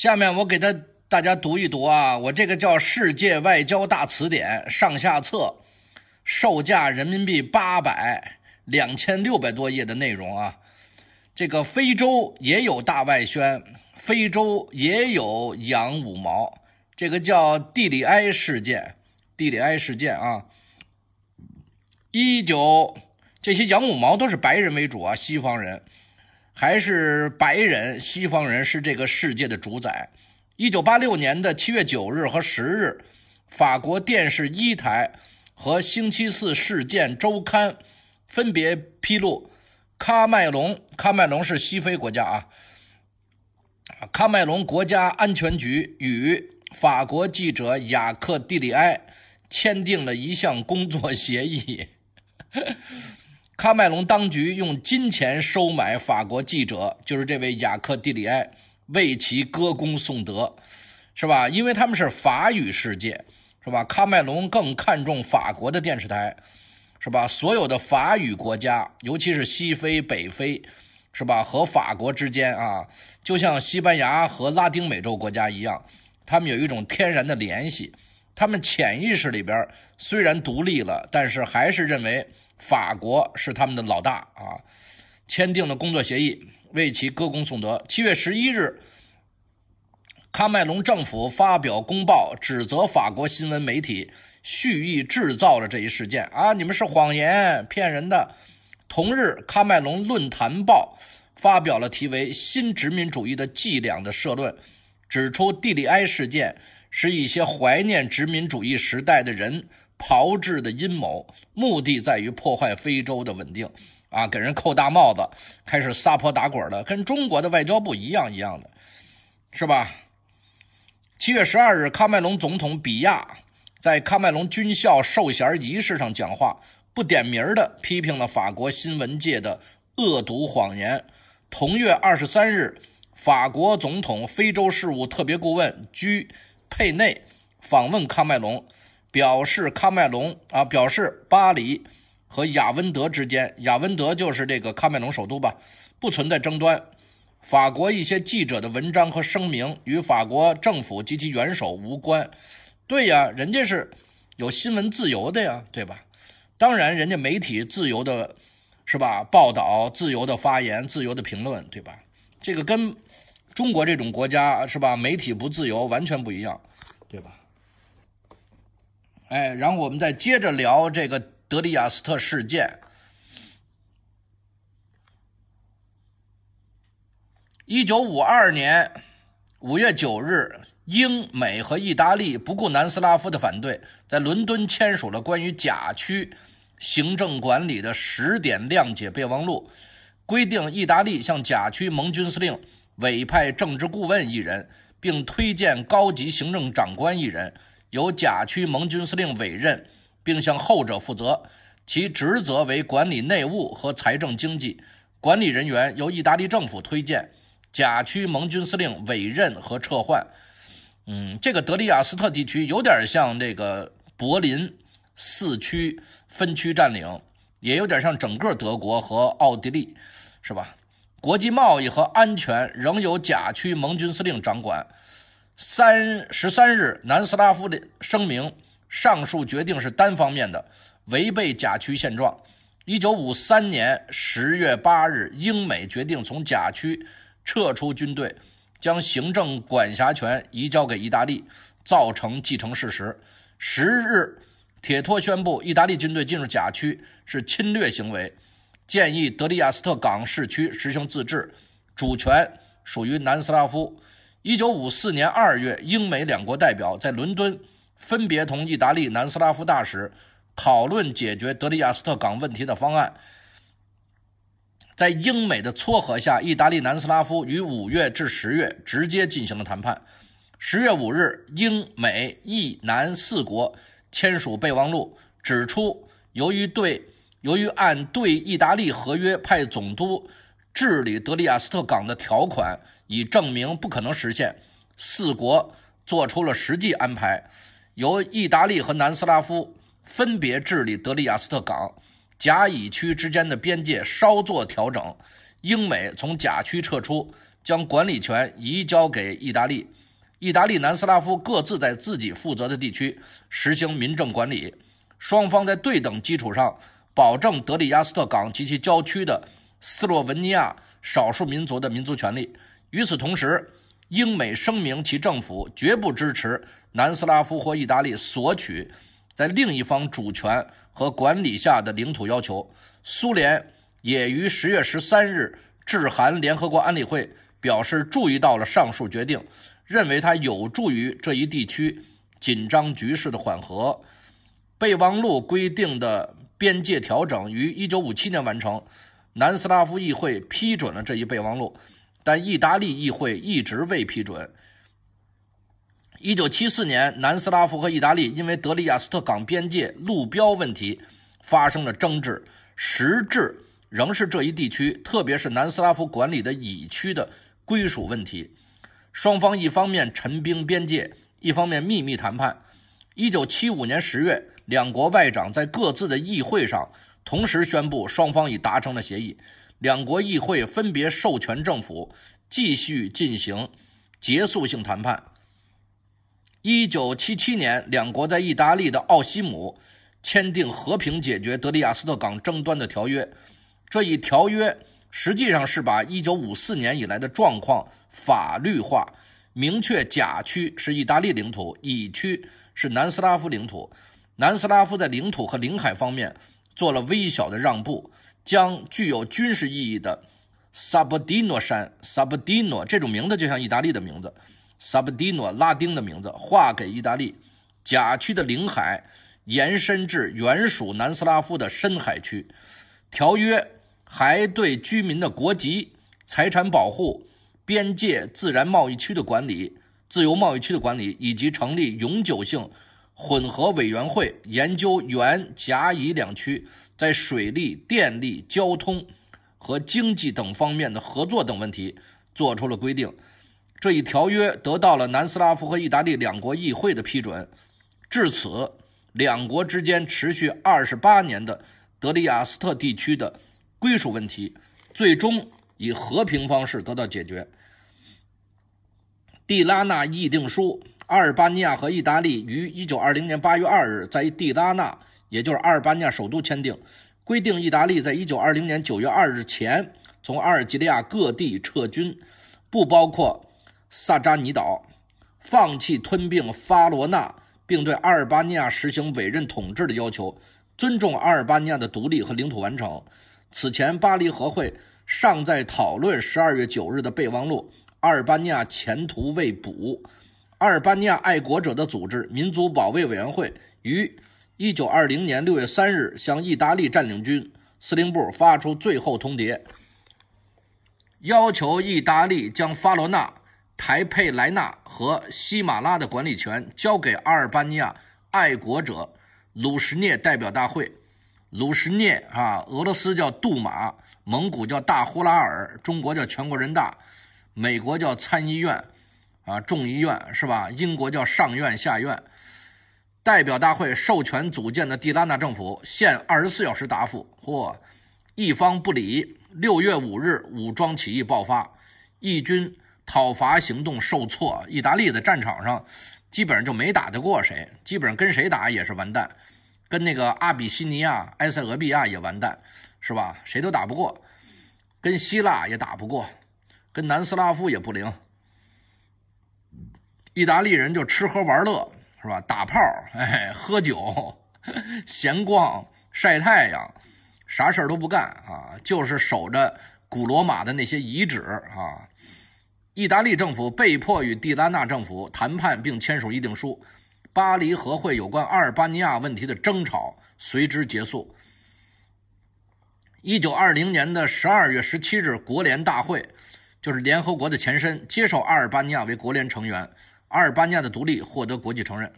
下面我给他大家读一读啊，我这个叫《世界外交大词典》上下册，售价人民币八百两千六百多页的内容啊。这个非洲也有大外宣，非洲也有洋五毛。这个叫“地理埃事件”，地理埃事件啊。一九这些洋五毛都是白人为主啊，西方人。还是白人西方人是这个世界的主宰。一九八六年的七月九日和十日，法国电视一台和《星期四事件周刊》分别披露，喀麦隆，喀麦隆是西非国家啊。喀麦隆国家安全局与法国记者雅克·蒂里埃签订了一项工作协议。喀麦隆当局用金钱收买法国记者，就是这位雅克·蒂里埃，为其歌功颂德，是吧？因为他们是法语世界，是吧？喀麦隆更看重法国的电视台，是吧？所有的法语国家，尤其是西非、北非，是吧？和法国之间啊，就像西班牙和拉丁美洲国家一样，他们有一种天然的联系。他们潜意识里边虽然独立了，但是还是认为。法国是他们的老大啊，签订了工作协议为其歌功颂德。七月十一日，喀麦隆政府发表公报，指责法国新闻媒体蓄意制造了这一事件啊，你们是谎言，骗人的。同日，喀麦隆论坛报发表了题为《新殖民主义的伎俩》的社论，指出蒂里埃事件是一些怀念殖民主义时代的人。炮制的阴谋，目的在于破坏非洲的稳定，啊，给人扣大帽子，开始撒泼打滚的，跟中国的外交部一样一样的，是吧？七月十二日，喀麦隆总统比亚在喀麦隆军校授衔仪式上讲话，不点名的批评了法国新闻界的恶毒谎言。同月二十三日，法国总统非洲事务特别顾问居佩内访问喀麦隆。表示喀麦隆啊，表示巴黎和雅温德之间，雅温德就是这个喀麦隆首都吧，不存在争端。法国一些记者的文章和声明与法国政府及其元首无关。对呀，人家是有新闻自由的呀，对吧？当然，人家媒体自由的，是吧？报道自由的发言，自由的评论，对吧？这个跟中国这种国家是吧？媒体不自由，完全不一样。哎，然后我们再接着聊这个德里亚斯特事件。一九五二年五月九日，英美和意大利不顾南斯拉夫的反对，在伦敦签署了关于甲区行政管理的十点谅解备忘录，规定意大利向甲区盟军司令委派政治顾问一人，并推荐高级行政长官一人。由甲区盟军司令委任，并向后者负责，其职责为管理内务和财政经济。管理人员由意大利政府推荐，甲区盟军司令委任和撤换。嗯，这个德里亚斯特地区有点像那个柏林四区分区占领，也有点像整个德国和奥地利，是吧？国际贸易和安全仍由甲区盟军司令掌管。三十三日，南斯拉夫的声明：上述决定是单方面的，违背甲区现状。一九五三年十月八日，英美决定从甲区撤出军队，将行政管辖权移交给意大利，造成继承事实。十日，铁托宣布意大利军队进入甲区是侵略行为，建议德里亚斯特港市区实行自治，主权属于南斯拉夫。一九五四年二月，英美两国代表在伦敦分别同意大利、南斯拉夫大使讨论解决德里亚斯特港问题的方案。在英美的撮合下，意大利、南斯拉夫于五月至十月直接进行了谈判。十月五日，英美意南四国签署备忘录，指出由于对由于按对意大利合约派总督治理德里亚斯特港的条款。以证明不可能实现，四国做出了实际安排，由意大利和南斯拉夫分别治理德里亚斯特港，甲乙区之间的边界稍作调整，英美从甲区撤出，将管理权移交给意大利，意大利南斯拉夫各自在自己负责的地区实行民政管理，双方在对等基础上，保证德里亚斯特港及其郊区的斯洛文尼亚少数民族的民族权利。与此同时，英美声明其政府绝不支持南斯拉夫或意大利索取在另一方主权和管理下的领土要求。苏联也于十月十三日致函联合国安理会，表示注意到了上述决定，认为它有助于这一地区紧张局势的缓和。备忘录规定的边界调整于一九五七年完成，南斯拉夫议会批准了这一备忘录。但意大利议会一直未批准。一九七四年，南斯拉夫和意大利因为德里亚斯特港边界路标问题发生了争执，实质仍是这一地区，特别是南斯拉夫管理的乙区的归属问题。双方一方面陈兵边界，一方面秘密谈判。一九七五年十月，两国外长在各自的议会上同时宣布，双方已达成了协议。两国议会分别授权政府继续进行结束性谈判。一九七七年，两国在意大利的奥西姆签订和平解决德里亚斯特港争端的条约。这一条约实际上是把一九五四年以来的状况法律化，明确甲区是意大利领土，乙区是南斯拉夫领土。南斯拉夫在领土和领海方面做了微小的让步。将具有军事意义的萨布迪诺山、萨布迪诺这种名字就像意大利的名字，萨布迪诺拉丁的名字划给意大利甲区的领海，延伸至原属南斯拉夫的深海区。条约还对居民的国籍、财产保护、边界、自然贸易区的管理、自由贸易区的管理，以及成立永久性混合委员会研究原甲乙两区。在水利、电力、交通和经济等方面的合作等问题做出了规定。这一条约得到了南斯拉夫和意大利两国议会的批准。至此，两国之间持续二十八年的德里亚斯特地区的归属问题，最终以和平方式得到解决。蒂拉纳议定书，阿尔巴尼亚和意大利于一九二零年八月二日在蒂拉纳。也就是阿尔巴尼亚首都签订，规定意大利在一九二零年九月二日前从阿尔及利亚各地撤军，不包括萨扎尼岛，放弃吞并发罗纳，并对阿尔巴尼亚实行委任统治的要求，尊重阿尔巴尼亚的独立和领土完整。此前巴黎和会尚在讨论十二月九日的备忘录，阿尔巴尼亚前途未卜。阿尔巴尼亚爱国者的组织民族保卫委员会于。一九二零年六月三日，向意大利占领军司令部发出最后通牒，要求意大利将法罗纳、台佩莱纳和西马拉的管理权交给阿尔巴尼亚爱国者鲁什涅代表大会。鲁什涅啊，俄罗斯叫杜马，蒙古叫大呼拉尔，中国叫全国人大，美国叫参议院啊，众议院是吧？英国叫上院、下院。代表大会授权组建的蒂拉纳政府限二十四小时答复，或一方不理。六月五日，武装起义爆发，义军讨伐行动受挫。意大利在战场上基本上就没打得过谁，基本上跟谁打也是完蛋。跟那个阿比西尼亚、埃塞俄比亚也完蛋，是吧？谁都打不过，跟希腊也打不过，跟南斯拉夫也不灵。意大利人就吃喝玩乐。是吧？打炮，哎，喝酒，闲逛，晒太阳，啥事儿都不干啊，就是守着古罗马的那些遗址啊。意大利政府被迫与地拉那政府谈判，并签署议定书，巴黎和会有关阿尔巴尼亚问题的争吵随之结束。一九二零年的十二月十七日，国联大会，就是联合国的前身，接受阿尔巴尼亚为国联成员。阿尔巴尼亚的独立获得国际承认。